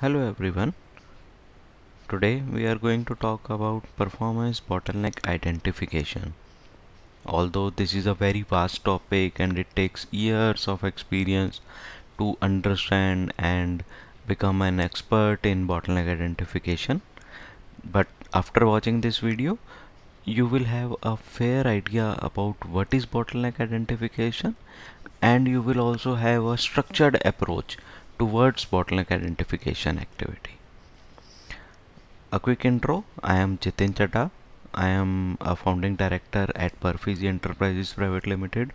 hello everyone today we are going to talk about performance bottleneck identification although this is a very vast topic and it takes years of experience to understand and become an expert in bottleneck identification but after watching this video you will have a fair idea about what is bottleneck identification and you will also have a structured approach towards bottleneck identification activity. A quick intro, I am Jitin Chadda. I am a founding director at Perfizi Enterprises Private Limited.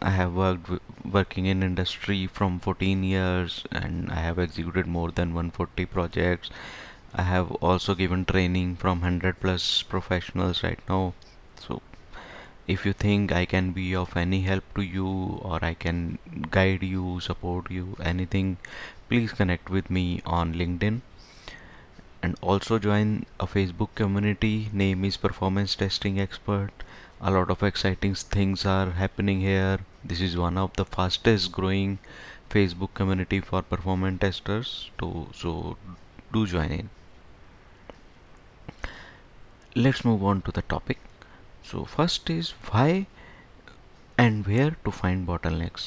I have worked working in industry from 14 years and I have executed more than 140 projects. I have also given training from 100 plus professionals right now if you think I can be of any help to you or I can guide you, support you, anything, please connect with me on LinkedIn and also join a Facebook community. Name is Performance Testing Expert. A lot of exciting things are happening here. This is one of the fastest growing Facebook community for performance testers. So, so do join in. Let's move on to the topic so first is why and where to find bottlenecks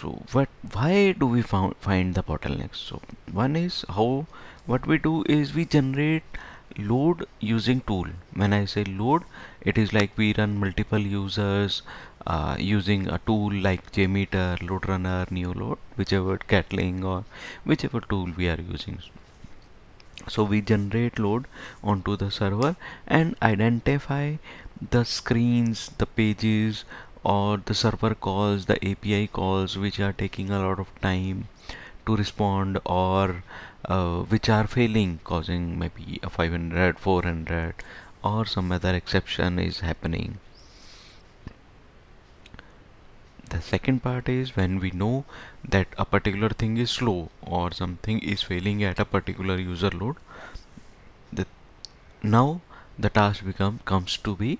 so what why do we found, find the bottlenecks so one is how what we do is we generate load using tool when i say load it is like we run multiple users uh, using a tool like jmeter loadrunner neoload whichever catling or whichever tool we are using so we generate load onto the server and identify the screens the pages or the server calls the API calls which are taking a lot of time to respond or uh, which are failing causing maybe a 500 400 or some other exception is happening the second part is when we know that a particular thing is slow or something is failing at a particular user load the now the task become comes to be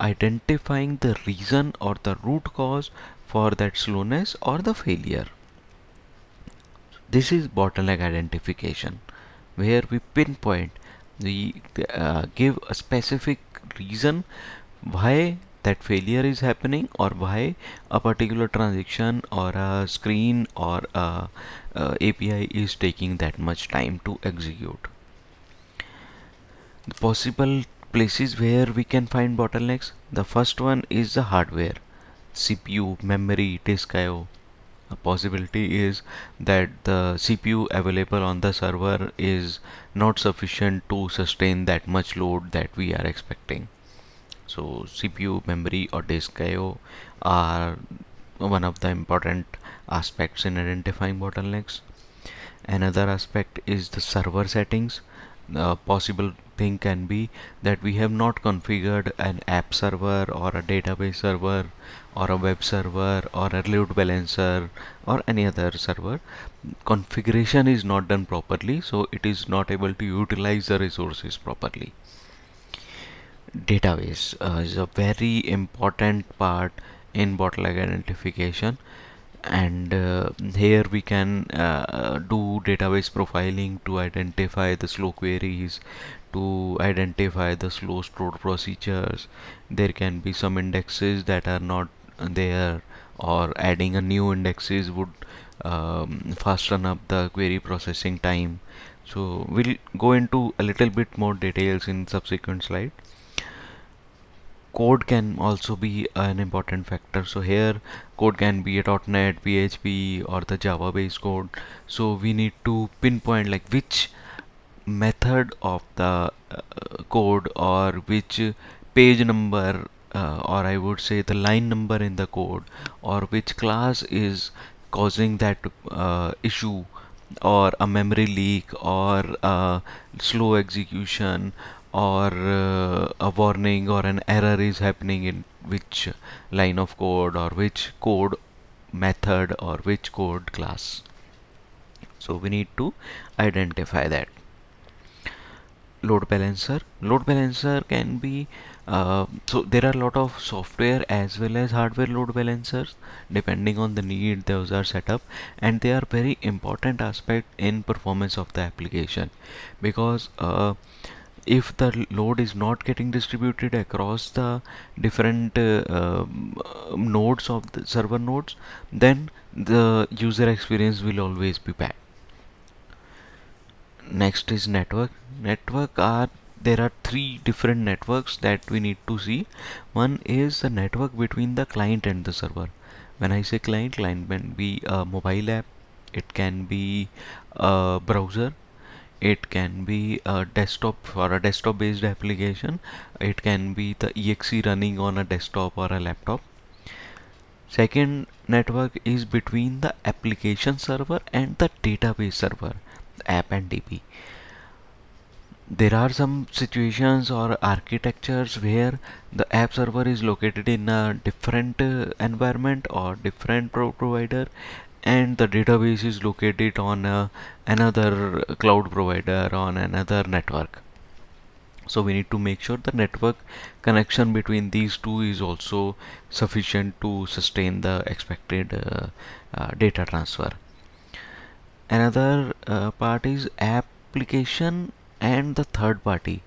identifying the reason or the root cause for that slowness or the failure this is bottleneck identification where we pinpoint we uh, give a specific reason why that failure is happening or why a particular transaction or a screen or a, a API is taking that much time to execute the possible places where we can find bottlenecks the first one is the hardware CPU memory disk IO a possibility is that the CPU available on the server is not sufficient to sustain that much load that we are expecting so CPU memory or disk IO are one of the important aspects in identifying bottlenecks another aspect is the server settings possible thing can be that we have not configured an app server or a database server or a web server or a load balancer or any other server configuration is not done properly so it is not able to utilize the resources properly database uh, is a very important part in bottleneck identification and uh, here we can uh, do database profiling to identify the slow queries to identify the slow stored procedures there can be some indexes that are not there or adding a new indexes would um, fasten up the query processing time so we'll go into a little bit more details in subsequent slide code can also be an important factor so here code can be a .NET, PHP or the Java based code so we need to pinpoint like which method of the uh, code or which page number uh, or I would say the line number in the code or which class is causing that uh, issue or a memory leak or a uh, slow execution or uh, a warning or an error is happening in which line of code or which code method or which code class so we need to identify that load balancer load balancer can be uh, so there are a lot of software as well as hardware load balancers depending on the need those are set up and they are very important aspect in performance of the application because uh, if the load is not getting distributed across the different uh, um, nodes of the server nodes then the user experience will always be bad next is network network are there are three different networks that we need to see one is the network between the client and the server when I say client client can be a mobile app it can be a browser it can be a desktop or a desktop based application it can be the exe running on a desktop or a laptop second network is between the application server and the database server app and DB. there are some situations or architectures where the app server is located in a different uh, environment or different pro provider and the database is located on uh, another cloud provider on another network so we need to make sure the network connection between these two is also sufficient to sustain the expected uh, uh data transfer another uh, part is application and the third party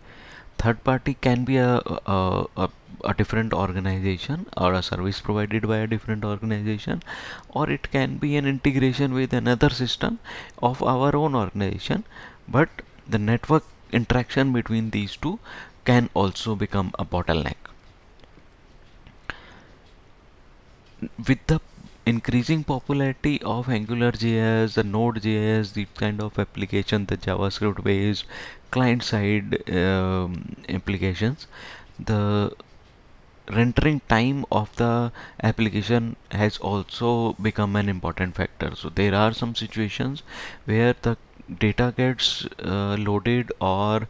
third party can be a, a, a, a different organization or a service provided by a different organization or it can be an integration with another system of our own organization but the network interaction between these two can also become a bottleneck with the increasing popularity of AngularJS, the Node.js, the kind of application, the JavaScript-based client-side um, applications, the rendering time of the application has also become an important factor. So there are some situations where the data gets uh, loaded or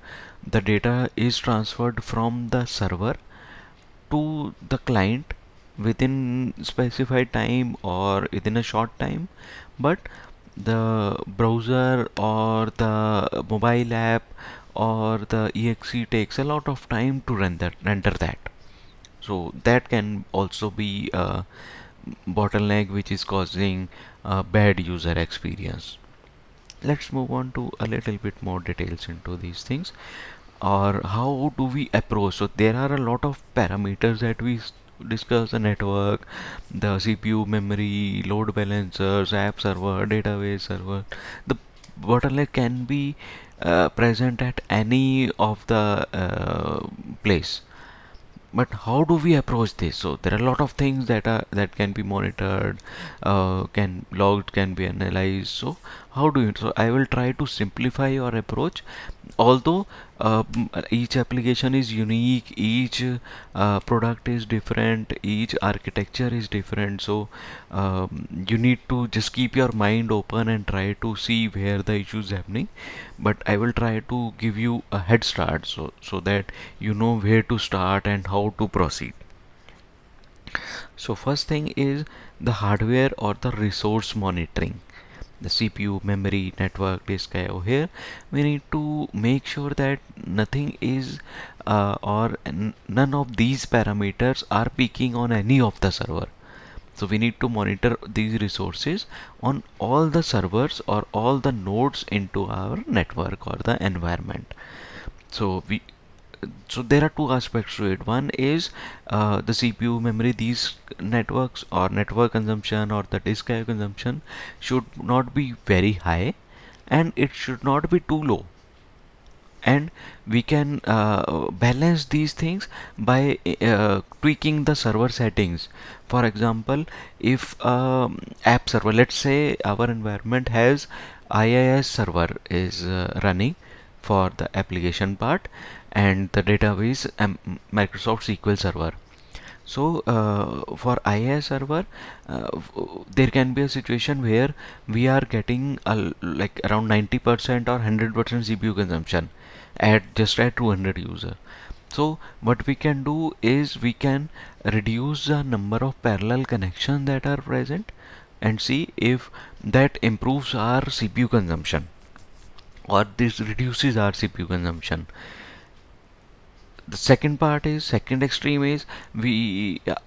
the data is transferred from the server to the client within specified time or within a short time but the browser or the mobile app or the exe takes a lot of time to render render that so that can also be a bottleneck which is causing a bad user experience let's move on to a little bit more details into these things or how do we approach so there are a lot of parameters that we discuss the network, the CPU, memory, load balancers, app server, database server. The bottleneck can be uh, present at any of the uh, place but how do we approach this so there are a lot of things that are that can be monitored uh, can logged can be analyzed so how do you so i will try to simplify your approach although uh, each application is unique each uh, product is different each architecture is different so um, you need to just keep your mind open and try to see where the issue is happening but i will try to give you a head start so so that you know where to start and how to proceed so first thing is the hardware or the resource monitoring the CPU memory network disk IO here we need to make sure that nothing is uh, or none of these parameters are peaking on any of the server so we need to monitor these resources on all the servers or all the nodes into our network or the environment so we so there are two aspects to it one is uh, the CPU memory these networks or network consumption or the disk IO consumption should not be very high and it should not be too low and we can uh, balance these things by uh, tweaking the server settings for example if um, app server let's say our environment has IIS server is uh, running for the application part and the database um, Microsoft SQL Server so uh, for IIS server uh, there can be a situation where we are getting a, like around 90% or 100% CPU consumption at just at 200 user so what we can do is we can reduce the number of parallel connections that are present and see if that improves our CPU consumption or this reduces our CPU consumption the second part is second extreme is we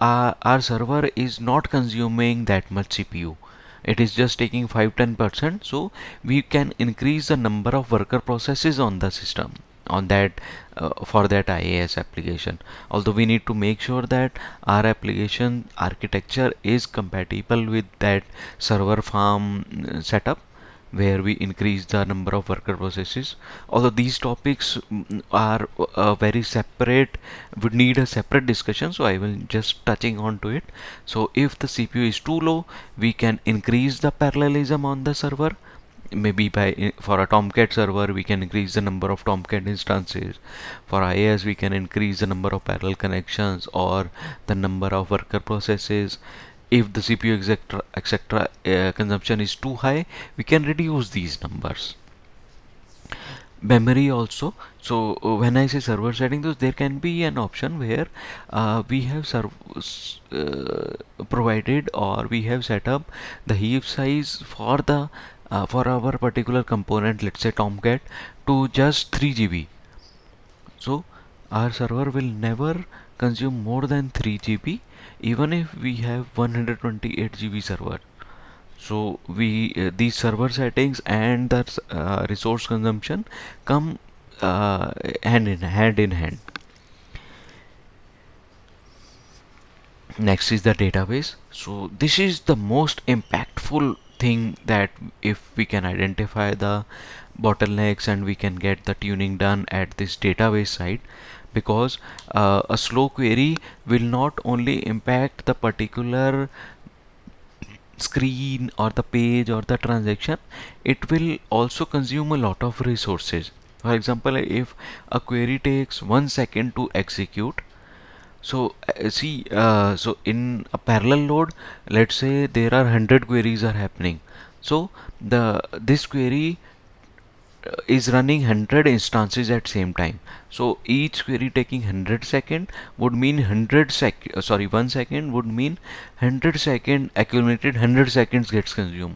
our, our server is not consuming that much CPU it is just taking 5-10 percent so we can increase the number of worker processes on the system on that uh, for that IAS application although we need to make sure that our application architecture is compatible with that server farm uh, setup where we increase the number of worker processes although these topics mm, are uh, very separate would need a separate discussion so I will just touching on to it so if the CPU is too low we can increase the parallelism on the server maybe by eh, for a tomcat server we can increase the number of tomcat instances for IAS, we can increase the number of parallel connections or the number of worker processes if the CPU etc etc uh, consumption is too high we can reduce these numbers memory also so uh, when I say server setting those there can be an option where uh, we have uh, provided or we have set up the heap size for the uh, for our particular component let's say Tomcat to just 3 GB so our server will never consume more than 3 GB even if we have 128 GB server so we uh, these server settings and the uh, resource consumption come uh, hand in hand in hand next is the database so this is the most impactful thing that if we can identify the bottlenecks and we can get the tuning done at this database site because uh, a slow query will not only impact the particular screen or the page or the transaction it will also consume a lot of resources for example if a query takes one second to execute so uh, see uh, so in a parallel load let's say there are 100 queries are happening so the this query uh, is running 100 instances at same time so each query taking 100 second would mean 100 sec uh, sorry 1 second would mean 100 second accumulated 100 seconds gets consumed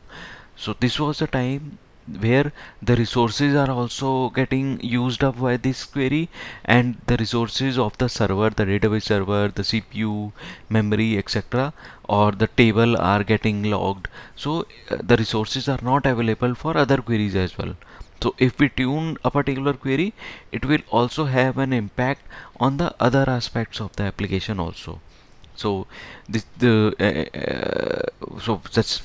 so this was the time where the resources are also getting used up by this query and the resources of the server the database server the CPU memory etc or the table are getting logged so uh, the resources are not available for other queries as well so if we tune a particular query it will also have an impact on the other aspects of the application also so this the uh, uh, uh so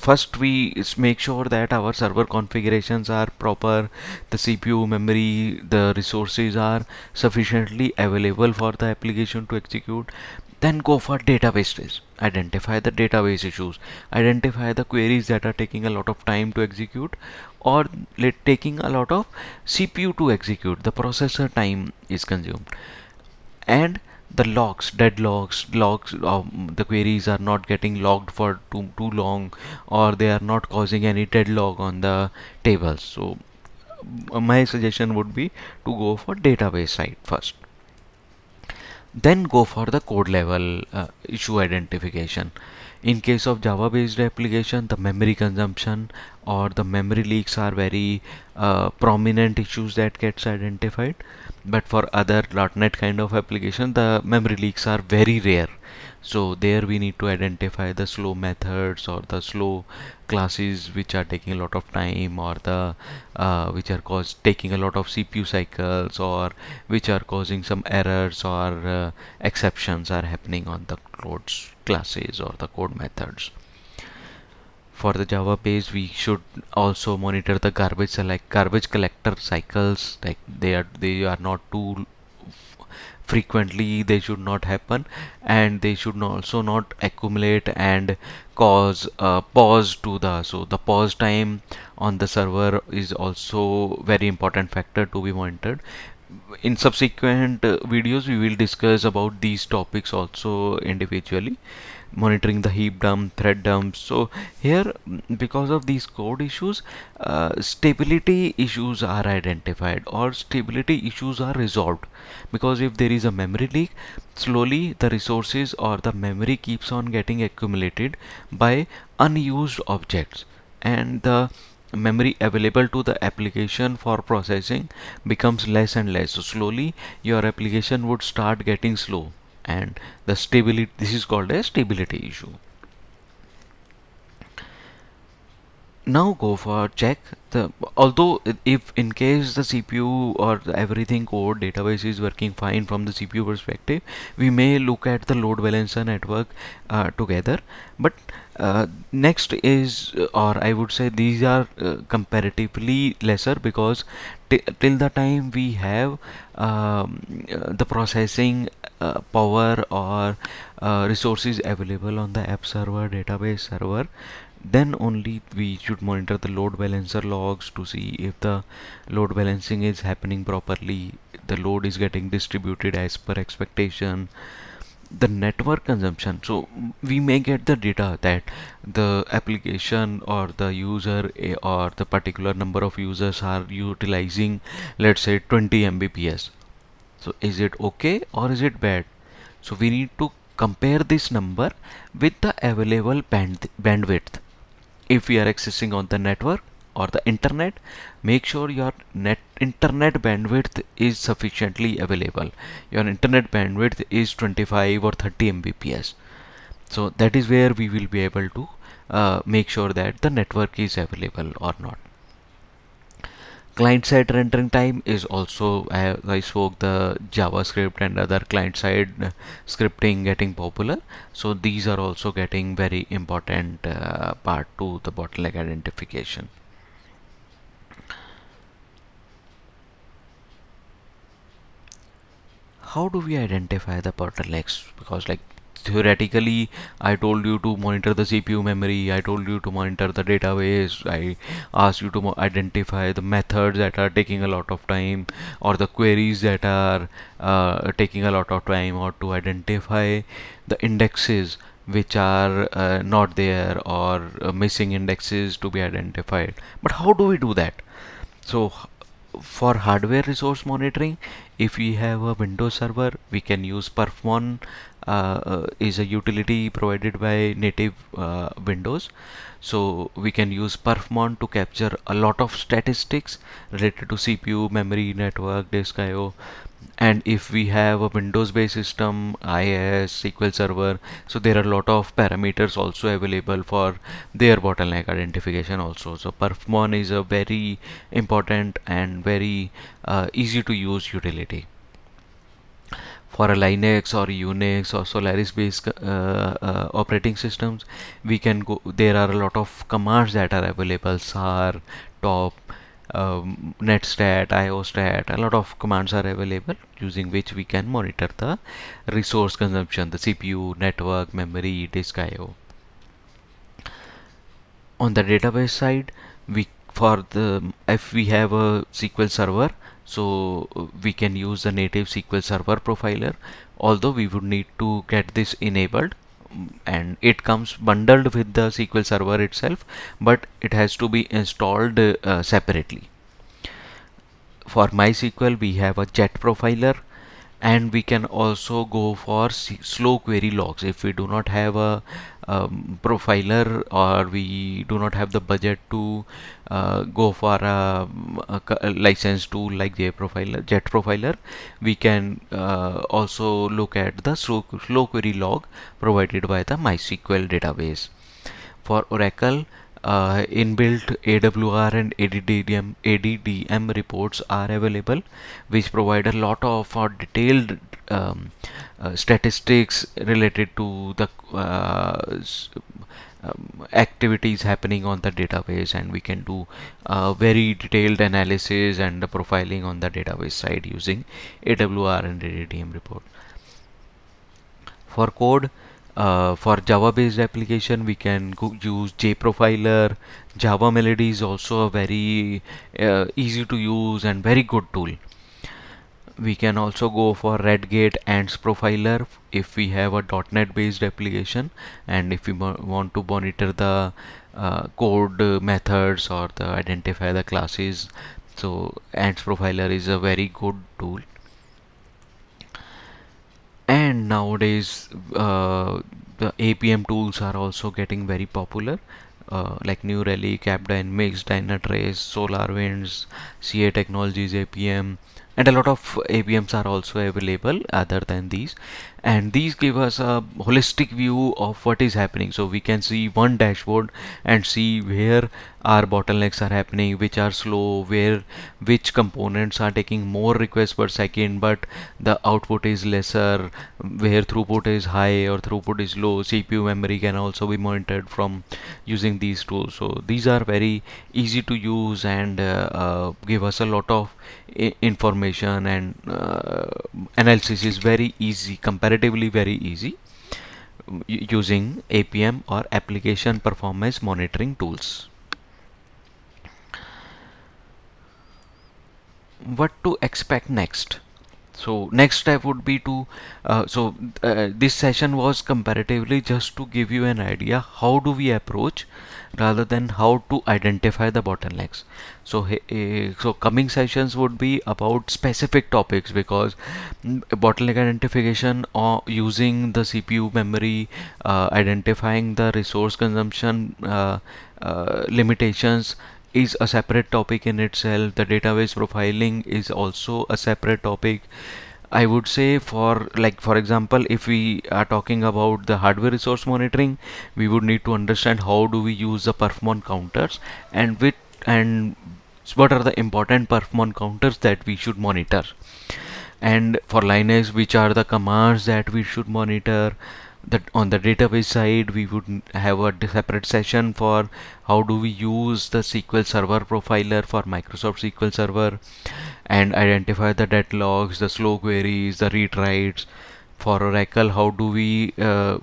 first we make sure that our server configurations are proper the CPU memory the resources are sufficiently available for the application to execute then go for databases identify the database issues identify the queries that are taking a lot of time to execute or taking a lot of CPU to execute the processor time is consumed and the locks, deadlocks logs um, the queries are not getting logged for too, too long or they are not causing any deadlock on the tables so my suggestion would be to go for database side first then go for the code level uh, issue identification in case of java based application the memory consumption or the memory leaks are very uh, prominent issues that gets identified but for other .NET kind of application the memory leaks are very rare so there we need to identify the slow methods or the slow classes which are taking a lot of time or the uh, which are cause taking a lot of CPU cycles or which are causing some errors or uh, exceptions are happening on the codes classes or the code methods for the java page we should also monitor the garbage like garbage collector cycles like they are they are not too frequently they should not happen and they should also not accumulate and cause uh, pause to the so the pause time on the server is also very important factor to be monitored in subsequent uh, videos we will discuss about these topics also individually monitoring the heap dump thread dump so here because of these code issues uh, stability issues are identified or stability issues are resolved because if there is a memory leak slowly the resources or the memory keeps on getting accumulated by unused objects and the memory available to the application for processing becomes less and less so slowly your application would start getting slow and the stability this is called a stability issue now go for check the although if in case the CPU or everything code database is working fine from the CPU perspective we may look at the load balancer network uh, together but uh, next is or I would say these are uh, comparatively lesser because till the time we have um, the processing uh, power or uh, resources available on the app server database server then only we should monitor the load balancer logs to see if the load balancing is happening properly the load is getting distributed as per expectation the network consumption so we may get the data that the application or the user eh, or the particular number of users are utilizing let's say 20 mbps so is it okay or is it bad so we need to compare this number with the available band bandwidth if we are accessing on the network or the internet make sure your net internet bandwidth is sufficiently available your internet bandwidth is 25 or 30 mbps so that is where we will be able to uh, make sure that the network is available or not client-side rendering time is also uh, I spoke the JavaScript and other client-side scripting getting popular so these are also getting very important uh, part to the bottleneck identification how do we identify the bottlenecks because like theoretically I told you to monitor the CPU memory I told you to monitor the database I asked you to identify the methods that are taking a lot of time or the queries that are uh, taking a lot of time or to identify the indexes which are uh, not there or uh, missing indexes to be identified but how do we do that so for hardware resource monitoring if we have a windows server we can use perfmon uh, uh, is a utility provided by native uh, Windows so we can use perfmon to capture a lot of statistics related to CPU memory network disk IO and if we have a windows based system IIS SQL server so there are a lot of parameters also available for their bottleneck identification also so perfmon is a very important and very uh, easy to use utility for a linux or unix or solaris based uh, uh, operating systems we can go there are a lot of commands that are available sar top um, netstat iostat a lot of commands are available using which we can monitor the resource consumption the cpu network memory disk io on the database side we for the if we have a sql server so uh, we can use the native SQL Server profiler although we would need to get this enabled mm, and it comes bundled with the SQL Server itself but it has to be installed uh, separately. For MySQL we have a jet profiler and we can also go for slow query logs if we do not have a um, profiler or we do not have the budget to uh, go for a, a, license tool like the profiler, Jet profiler we can uh, also look at the slow, slow query log provided by the MySQL database for Oracle uh, inbuilt AWR and ADDM, ADDM reports are available which provide a lot of uh, detailed um, uh, statistics related to the uh, um, activities happening on the database and we can do uh, very detailed analysis and profiling on the database side using AWR and ADDM report. For code uh, for java based application we can use jprofiler java melody is also a very uh, easy to use and very good tool we can also go for redgate ants profiler if we have a net based application and if we want to monitor the uh, code methods or the identify the classes so ants profiler is a very good tool nowadays uh, the APM tools are also getting very popular uh, like New Relic, Capda Mix, Dynatrace, SolarWinds, CA Technologies, APM, and a lot of ABMs are also available other than these and these give us a holistic view of what is happening so we can see one dashboard and see where our bottlenecks are happening which are slow where which components are taking more requests per second but the output is lesser where throughput is high or throughput is low CPU memory can also be monitored from using these tools so these are very easy to use and uh, uh, give us a lot of information and uh, analysis is very easy comparatively very easy um, using APM or application performance monitoring tools what to expect next so next step would be to uh, so uh, this session was comparatively just to give you an idea how do we approach rather than how to identify the bottlenecks so uh, so coming sessions would be about specific topics because mm, bottleneck identification or using the cpu memory uh, identifying the resource consumption uh, uh, limitations is a separate topic in itself the database profiling is also a separate topic I would say for like for example if we are talking about the hardware resource monitoring we would need to understand how do we use the perfmon counters and with and what are the important perfmon counters that we should monitor and for Linux which are the commands that we should monitor that on the database side we would have a separate session for how do we use the SQL Server profiler for Microsoft SQL Server and identify the dead logs, the slow queries, the read writes for Oracle how do we uh,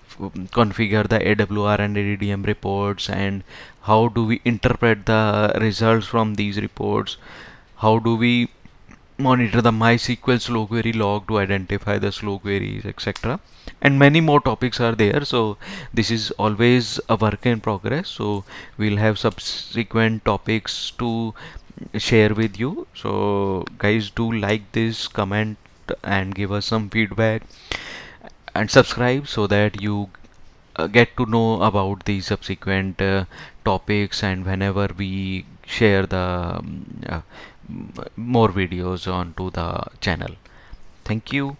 configure the AWR and ADDM reports and how do we interpret the results from these reports how do we monitor the MySQL slow query log to identify the slow queries etc and many more topics are there so this is always a work in progress so we'll have subsequent topics to share with you so guys do like this comment and give us some feedback and subscribe so that you uh, get to know about the subsequent uh, topics and whenever we share the um, uh, more videos onto the channel thank you